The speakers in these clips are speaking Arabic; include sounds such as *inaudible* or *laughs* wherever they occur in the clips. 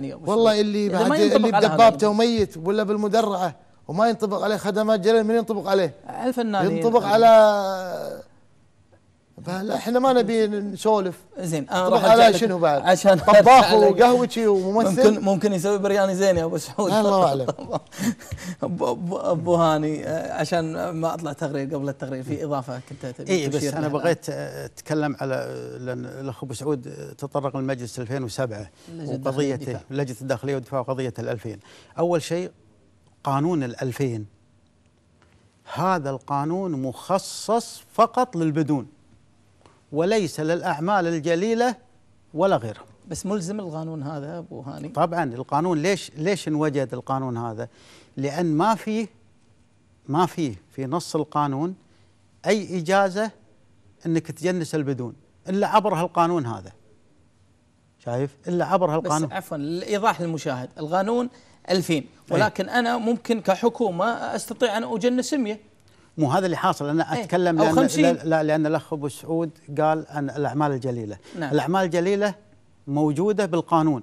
يعني والله اللي بعد اللي بدبابته وميت ولا بالمدرعه وما ينطبق عليه خدمات جلال من ينطبق عليه؟ الفنانين ينطبق على فهلا احنا ما نبي نسولف زين انا راح على شنو بعد؟ عشان طباخ وقهوتي وممثل ممكن ممكن يسوي برياني زين يا ابو سعود الله اعلم *laughs* ابو هاني آه، عشان ما اطلع تقرير قبل التقرير في اضافه كنت اي بس انا بغيت آه، اتكلم على لان الاخ ابو سعود تطرق لمجلس 2007 وقضيته لجنه الداخليه والدفاع وقضيه ال 2000 اول شيء قانون ال 2000 هذا القانون مخصص فقط للبدون وليس للأعمال الجليلة ولا غيرها بس ملزم القانون هذا أبو هاني طبعا القانون ليش ليش انوجد القانون هذا لأن ما فيه ما فيه في نص القانون أي إجازة أنك تجنس البدون إلا عبر هالقانون هذا شايف إلا عبر هالقانون بس عفوا لإيضاح للمشاهد القانون 2000 إيه. ولكن أنا ممكن كحكومة أستطيع أن أجنس 100 مو هذا اللي حاصل انا إيه. اتكلم أو لأن 50 لا لان الاخ ابو سعود قال ان الاعمال الجليله نعم. الاعمال الجليله موجوده بالقانون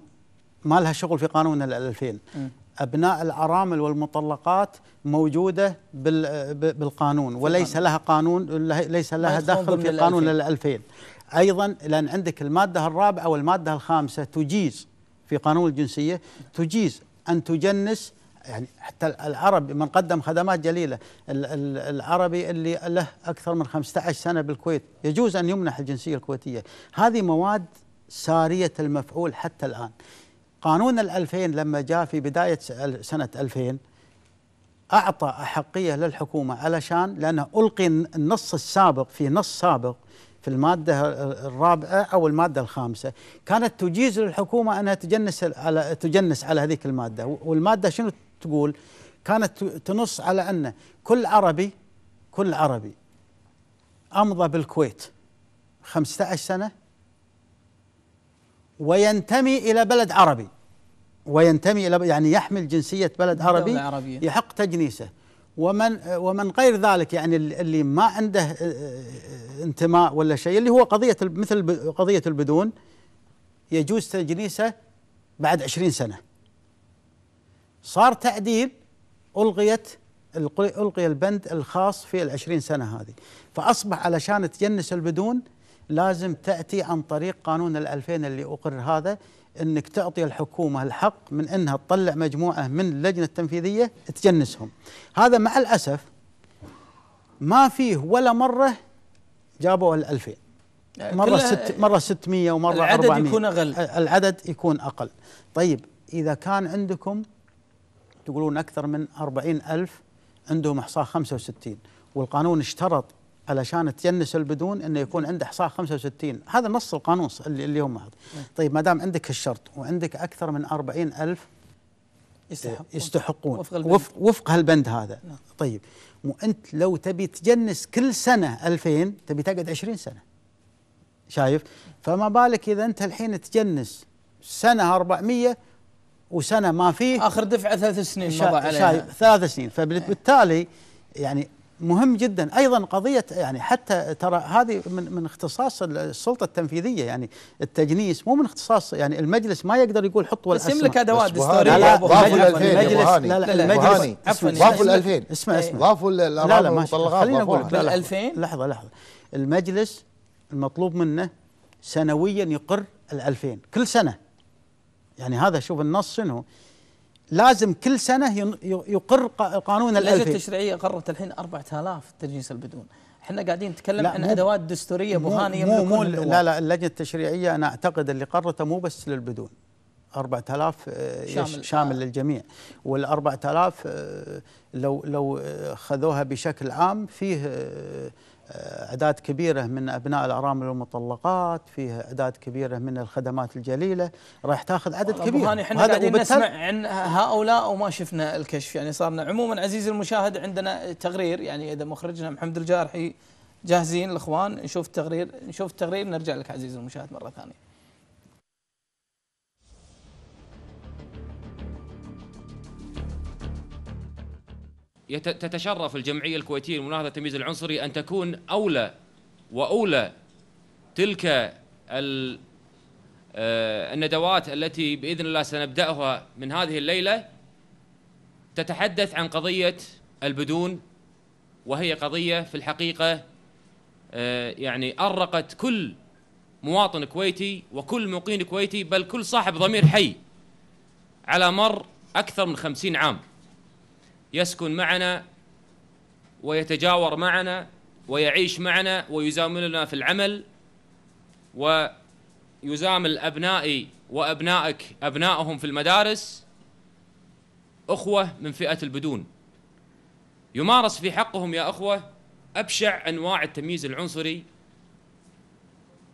ما لها شغل في قانون ال 2000 ابناء الارامل والمطلقات موجوده بالقانون وليس لها قانون ليس لها دخل في قانون ال 2000 ايضا لان عندك الماده الرابعه والماده الخامسه تجيز في قانون الجنسيه تجيز ان تجنس يعني حتى العربي من قدم خدمات جليلة العربي اللي له أكثر من 15 سنة بالكويت يجوز أن يمنح الجنسية الكويتية هذه مواد سارية المفعول حتى الآن قانون ال2000 لما جاء في بداية سنة 2000 أعطى أحقية للحكومة علشان لأنه ألقي النص السابق في نص سابق في المادة الرابعة أو المادة الخامسة كانت تجيز للحكومة أنها تجنس على تجنس على هذيك المادة والمادة شنو تقول كانت تنص على أن كل عربي كل عربي أمضى بالكويت 15 سنة وينتمي إلى بلد عربي وينتمي إلى يعني يحمل جنسية بلد عربي يحق تجنيسه ومن ومن غير ذلك يعني اللي ما عنده آه، آه، آه، انتماء ولا شيء اللي هو قضية مثل قضية البدون يجوز تجنيسه بعد 20 سنه صار تعديل ألغيت ألغي البند الخاص في العشرين سنة هذه فأصبح علشان تجنس البدون لازم تأتي عن طريق قانون الألفين اللي أقر هذا أنك تعطي الحكومة الحق من أنها تطلع مجموعة من اللجنة التنفيذية تجنسهم هذا مع الأسف ما فيه ولا مرة جابوا الألفين يعني مرة ست مرة 600 ومرة العدد 400 العدد يكون أقل العدد يكون أقل طيب إذا كان عندكم تقولون أكثر من أربعين ألف عندهم إحصاء 65 والقانون اشترط علشان تجنس البدون انه يكون عنده احصاء 65 هذا نص القانون اللي اليوم محط إيه. طيب ما دام عندك الشرط وعندك اكثر من أربعين الف يستحقون, يستحقون وفق, البند. وفق, وفق هالبند هذا نعم. طيب وانت لو تبي تجنس كل سنه 2000 تبي تقعد 20 سنه شايف فما بالك اذا انت الحين تجنس سنه 400 وسنه ما فيه اخر دفعه ثلاث سنين مضى عليها ثلاث سنين فبالتالي يعني مهم جدا ايضا قضيه يعني حتى ترى هذه من من اختصاص السلطه التنفيذيه يعني التجنيس مو من اختصاص يعني المجلس ما يقدر يقول حط ولا اسم لك ادوات دستوريه لا المجلس لا لا المجلس ضافوا ال 2000 اسمع اسمع ضافوا الارامل المطلقات خليني اقول لك 2000 لحظه لحظه المجلس المطلوب منه سنويا يقر ال 2000 كل سنه يعني هذا شوف النص شنو لازم كل سنه يقر قانون الألفية اللجنه التشريعيه قررت الحين 4000 تجنيس البدون احنا قاعدين نتكلم عن ادوات دستوريه برهانيه مو مو لا لا اللجنه التشريعيه انا اعتقد اللي قررته مو بس للبدون 4000 آه، شامل, شامل آه. للجميع وال 4000 آه، لو لو آه، خذوها بشكل عام فيه أعداد كبيرة من أبناء الأرامل والمطلقات فيه أعداد كبيرة من الخدمات الجليلة راح تاخذ عدد كبير هاني احنا قاعدين نسمع عن هؤلاء وما شفنا الكشف يعني صارنا عموما عزيزي المشاهد عندنا تقرير يعني إذا مخرجنا محمد الجارحي جاهزين الإخوان نشوف التقرير نشوف التقرير نرجع لك عزيزي المشاهد مرة ثانية تتشرف الجمعية الكويتية لمناهضة التمييز العنصري أن تكون أولى وأولى تلك آه، الندوات التي بإذن الله سنبدأها من هذه الليلة تتحدث عن قضية البدون وهي قضية في الحقيقة آه، يعني أرقت كل مواطن كويتي وكل مقيم كويتي بل كل صاحب ضمير حي على مر أكثر من خمسين عام يسكن معنا ويتجاور معنا ويعيش معنا ويزاملنا في العمل ويزامل أبنائي وأبنائك أبنائهم في المدارس أخوة من فئة البدون يمارس في حقهم يا أخوة أبشع أنواع التمييز العنصري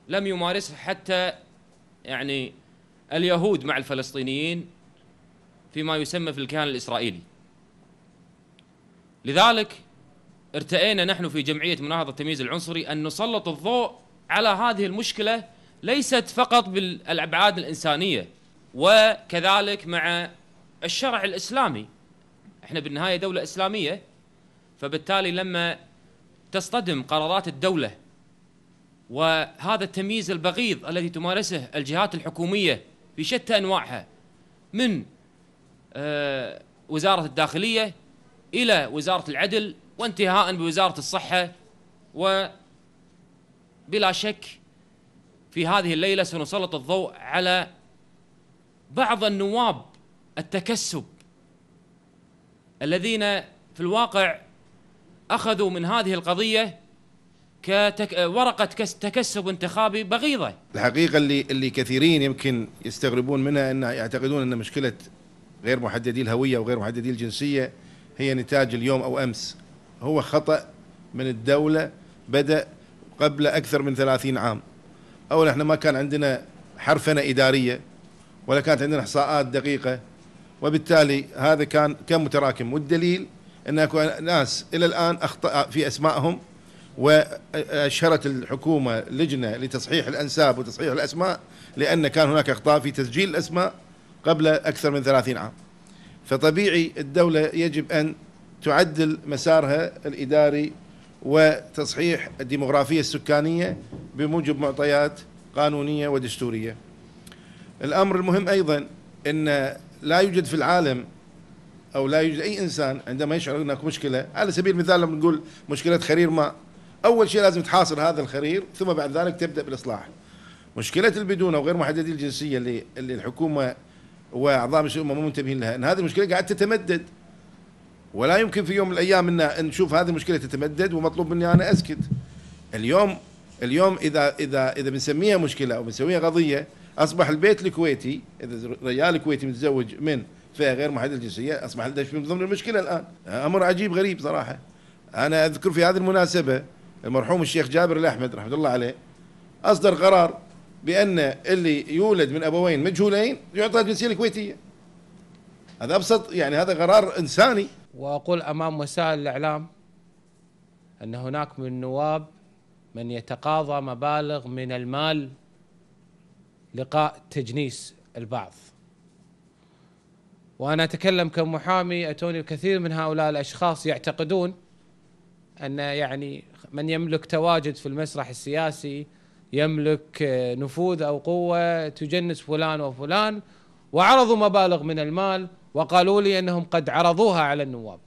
لم يمارسه حتى يعني اليهود مع الفلسطينيين فيما يسمى في الكيان الإسرائيلي لذلك ارتئينا نحن في جمعية مناهضة التمييز العنصري أن نسلط الضوء على هذه المشكلة ليست فقط بالأبعاد الإنسانية وكذلك مع الشرع الإسلامي احنا بالنهاية دولة إسلامية فبالتالي لما تصطدم قرارات الدولة وهذا التمييز البغيض الذي تمارسه الجهات الحكومية في شتى أنواعها من آه، وزارة الداخلية إلى وزارة العدل وانتهاء بوزارة الصحة وبلا شك في هذه الليلة سنسلط الضوء على بعض النواب التكسب الذين في الواقع أخذوا من هذه القضية كورقه تكسب انتخابي بغيضة الحقيقة اللي اللي كثيرين يمكن يستغربون منها أن يعتقدون أن مشكلة غير محددي الهوية وغير محددي الجنسية هي نتاج اليوم أو أمس هو خطأ من الدولة بدأ قبل أكثر من ثلاثين عام أولا احنا ما كان عندنا حرفنة إدارية ولا كانت عندنا إحصاءات دقيقة وبالتالي هذا كان كان متراكم والدليل أن ناس إلى الآن أخطأ في أسمائهم وأشهرت الحكومة لجنة لتصحيح الأنساب وتصحيح الأسماء لأن كان هناك أخطاء في تسجيل الأسماء قبل أكثر من ثلاثين عام فطبيعي الدولة يجب أن تعدل مسارها الإداري وتصحيح الديمغرافية السكانية بموجب معطيات قانونية ودستورية الأمر المهم أيضا أن لا يوجد في العالم أو لا يوجد أي إنسان عندما يشعر أنك مشكلة على سبيل المثال لما نقول مشكلة خرير ماء أول شيء لازم تحاصر هذا الخرير ثم بعد ذلك تبدأ بالإصلاح مشكلة البدون أو غير محددي الجنسية اللي, اللي الحكومة واعضاء مجلس الامه مو منتبهين لها ان هذه المشكله قاعد تتمدد ولا يمكن في يوم من الايام ان نشوف هذه المشكله تتمدد ومطلوب مني انا اسكت اليوم اليوم اذا اذا اذا بنسميها مشكله او بنسميها قضيه اصبح البيت الكويتي اذا ريال كويتي متزوج من فئه غير محدده الجنسيه اصبح من ضمن المشكله الان امر عجيب غريب صراحه انا اذكر في هذه المناسبه المرحوم الشيخ جابر الاحمد رحمه الله عليه اصدر قرار بأن اللي يولد من أبوين مجهولين يعطى الجنسية الكويتية هذا أبسط يعني هذا قرار إنساني وأقول أمام وسائل الإعلام أن هناك من النواب من يتقاضى مبالغ من المال لقاء تجنيس البعض وأنا أتكلم كمحامي أتوني الكثير من هؤلاء الأشخاص يعتقدون أن يعني من يملك تواجد في المسرح السياسي يملك آه، نفوذ أو قوة تجنس فلان وفلان وعرضوا مبالغ من المال وقالوا لي أنهم قد عرضوها على النواب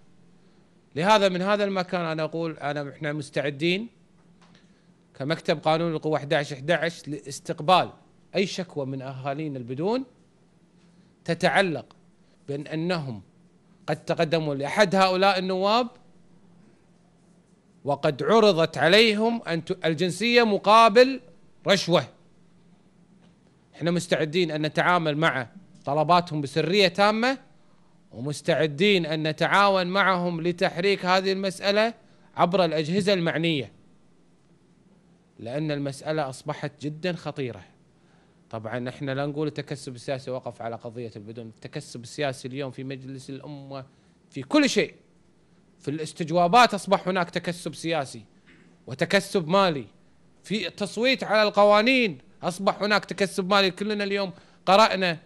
لهذا من هذا المكان أنا أقول أنا إحنا مستعدين كمكتب قانون القوة 11 11 لاستقبال أي شكوى من أهالينا البدون تتعلق بأن أنهم قد تقدموا لأحد هؤلاء النواب وقد عرضت عليهم أن الجنسية مقابل رشوه احنا مستعدين ان نتعامل مع طلباتهم بسريه تامه ومستعدين ان نتعاون معهم لتحريك هذه المساله عبر الاجهزه المعنيه لان المساله اصبحت جدا خطيره طبعا احنا لا نقول التكسب السياسي وقف على قضيه البدون التكسب السياسي اليوم في مجلس الامه في كل شيء في الاستجوابات اصبح هناك تكسب سياسي وتكسب مالي في تصويت على القوانين اصبح هناك تكسب مالي كلنا اليوم قرانا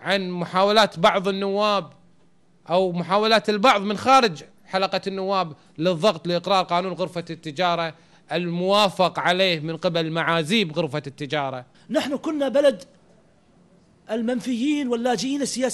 عن محاولات بعض النواب او محاولات البعض من خارج حلقه النواب للضغط لاقرار قانون غرفه التجاره الموافق عليه من قبل معازيب غرفه التجاره. نحن كنا بلد المنفيين واللاجئين السياسيين